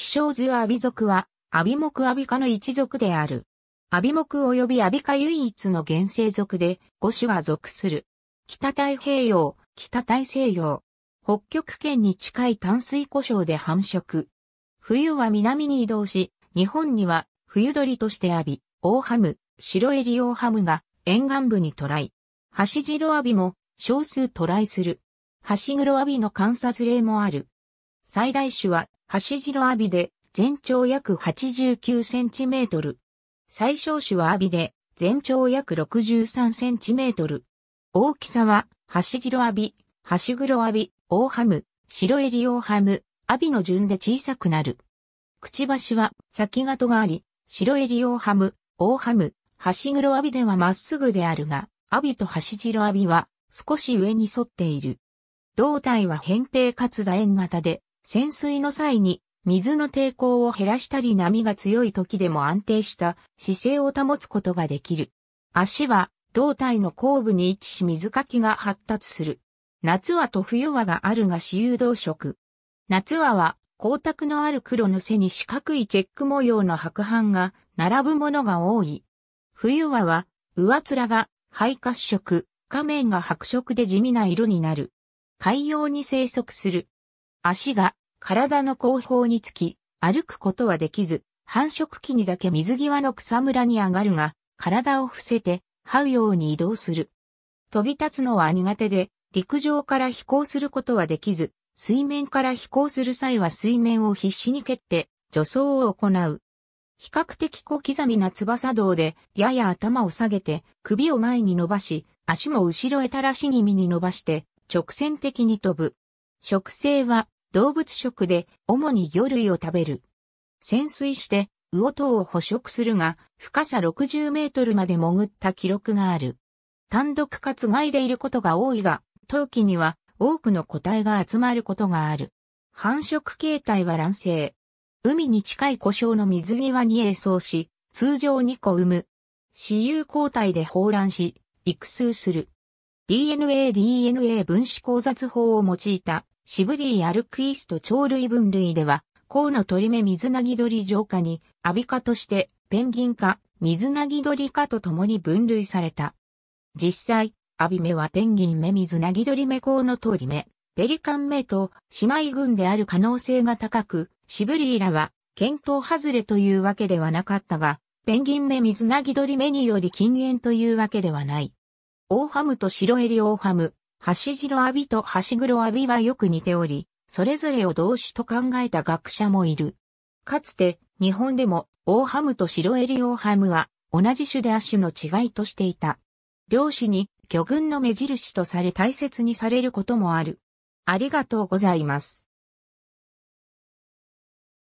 飛翔図アビ族は、アビ目アビ科の一族である。アビ目及びアビ科唯一の原生族で、五種が属する。北太平洋、北大西洋。北極圏に近い淡水湖礁で繁殖。冬は南に移動し、日本には冬鳥としてアビ、オオハム、白エリオオハムが沿岸部に渡来。ハシジロアビも少数渡来する。ハシグロアビの観察例もある。最大種は橋城阿鼻で、全長約89センチメートル。最小種は阿鼻で、全長約63センチメートル。大きさは、橋城阿鼻、橋黒阿鼻、大ハム、白襟大ハム、阿鼻の順で小さくなる。くちばしは、先がとがあり、白襟大ハム、大ハム、橋黒阿鼻ではまっすぐであるが、阿鼻と橋城阿鼻は、少し上に沿っている。胴体は扁平かつ楕円型で、潜水の際に水の抵抗を減らしたり波が強い時でも安定した姿勢を保つことができる。足は胴体の後部に位置し水かきが発達する。夏はと冬はがあるが私有動色。夏はは光沢のある黒の背に四角いチェック模様の白斑が並ぶものが多い。冬はは上面が肺褐色、下面が白色で地味な色になる。海洋に生息する。足が体の後方につき、歩くことはできず、繁殖期にだけ水際の草むらに上がるが、体を伏せて、這うように移動する。飛び立つのは苦手で、陸上から飛行することはできず、水面から飛行する際は水面を必死に蹴って、助走を行う。比較的小刻みな翼道で、やや頭を下げて、首を前に伸ばし、足も後ろへ垂らし気味に伸ばして、直線的に飛ぶ。植生は、動物食で主に魚類を食べる。潜水して魚等を捕食するが深さ60メートルまで潜った記録がある。単独かつがいでいることが多いが、冬季には多くの個体が集まることがある。繁殖形態は卵生。海に近い故障の水際に栄装し、通常2個産む。私有交代で放卵し、育数する。DNA DNA 分子交雑法を用いたシブリー・アルクイスト鳥類分類では、甲の鳥目水なぎ鳥浄化に、アビカとして、ペンギン科、水なぎ鳥科と共に分類された。実際、アビメはペンギン目水なぎ鳥目甲の鳥目、ペリカン目と姉妹群である可能性が高く、シブリーらは、見当外れというわけではなかったが、ペンギン目水なぎ鳥目により禁煙というわけではない。オーハムとシロエリオーハム、橋ロアビと橋黒アビはよく似ており、それぞれを同種と考えた学者もいる。かつて、日本でも、オーハムと白リオーハムは、同じ種で亜種の違いとしていた。漁師に、魚群の目印とされ大切にされることもある。ありがとうございます。